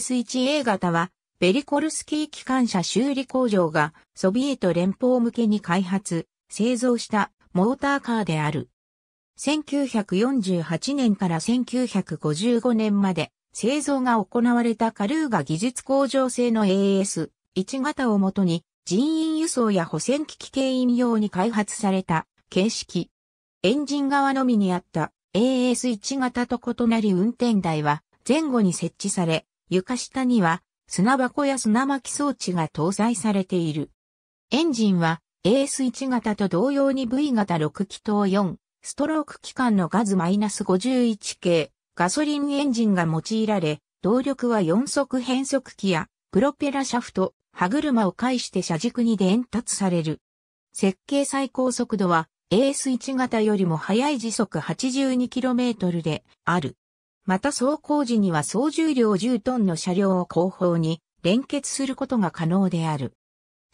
SS1A 型は、ベリコルスキー機関車修理工場がソビエト連邦向けに開発、製造したモーターカーである。1948年から1955年まで製造が行われたカルーガ技術工場製の AS1 型をもとに人員輸送や保線機器牽引用に開発された形式。エンジン側のみにあった AS1 型と異なり運転台は前後に設置され、床下には砂箱や砂巻き装置が搭載されている。エンジンは AS1 型と同様に V 型6気筒4、ストローク機関のガズ -51 系、ガソリンエンジンが用いられ、動力は4速変速機やプロペラシャフト、歯車を介して車軸に伝達される。設計最高速度は AS1 型よりも速い時速 82km である。また走行時には総重量10トンの車両を後方に連結することが可能である。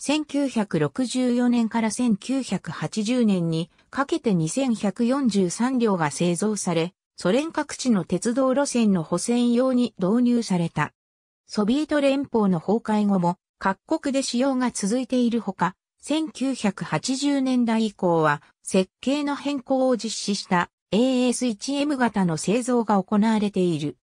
1964年から1980年にかけて2143両が製造され、ソ連各地の鉄道路線の補選用に導入された。ソビエト連邦の崩壊後も各国で使用が続いているほか、1980年代以降は設計の変更を実施した AS1M 型の製造が行われている。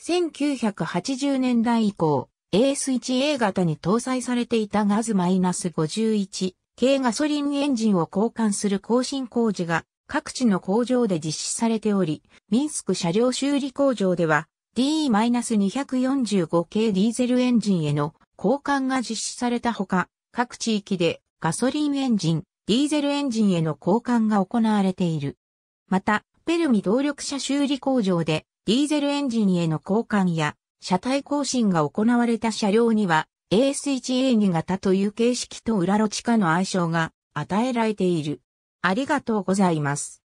1980年代以降、AS1A 型に搭載されていたガズ -51 系ガソリンエンジンを交換する更新工事が各地の工場で実施されており、ミンスク車両修理工場では DE-245 系ディーゼルエンジンへの交換が実施されたほか、各地域でガソリンエンジン、ディーゼルエンジンへの交換が行われている。また、ペルミ動力車修理工場でディーゼルエンジンへの交換や車体更新が行われた車両には AS1A2 型という形式と裏路地下の愛称が与えられている。ありがとうございます。